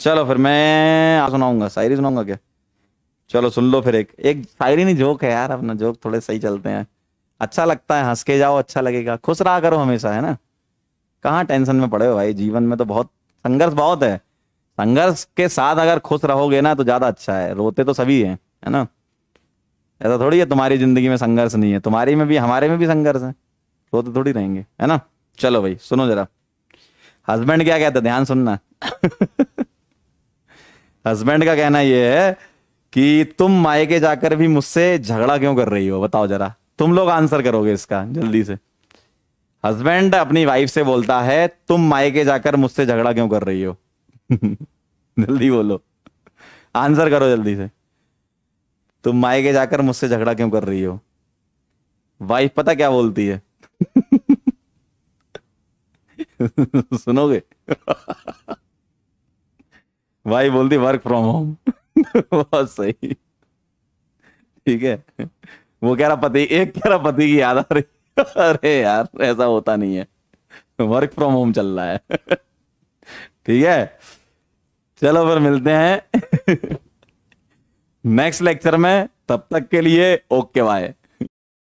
चलो फिर मैं सुनाऊंगा शायरी सुनाऊंगा क्या चलो सुन लो फिर एक एक शायरी नहीं जोक है यार अपना जोक थोड़े सही चलते हैं अच्छा लगता है हंस के जाओ अच्छा लगेगा खुश रहा करो हमेशा है ना कहाँ टेंशन में पड़े हो भाई जीवन में तो बहुत संघर्ष बहुत है संघर्ष के साथ अगर खुश रहोगे ना तो ज्यादा अच्छा है रोते तो सभी हैं है ना ऐसा थोड़ी है तुम्हारी जिंदगी में संघर्ष नहीं है तुम्हारी में भी हमारे में भी संघर्ष है रोते थोड़ी रहेंगे है ना चलो भाई सुनो जरा हस्बैंड क्या कहते ध्यान सुनना हस्बैंड का कहना यह है कि तुम मायके जाकर भी मुझसे झगड़ा क्यों कर रही हो बताओ जरा तुम लोग आंसर करोगे इसका जल्दी से हस्बैंड अपनी वाइफ से बोलता है तुम मायके जाकर मुझसे झगड़ा क्यों कर रही हो जल्दी बोलो आंसर करो जल्दी से तुम मायके जाकर मुझसे झगड़ा क्यों कर रही हो वाइफ पता क्या बोलती है सुनोगे भाई बोलती वर्क फ्रॉम होम बहुत सही ठीक है वो कह रहा पति एक कह रहा पति की याद आ रही अरे यार ऐसा होता नहीं है वर्क फ्रॉम होम चल रहा है ठीक है चलो फिर मिलते हैं नेक्स्ट लेक्चर में तब तक के लिए ओके बाय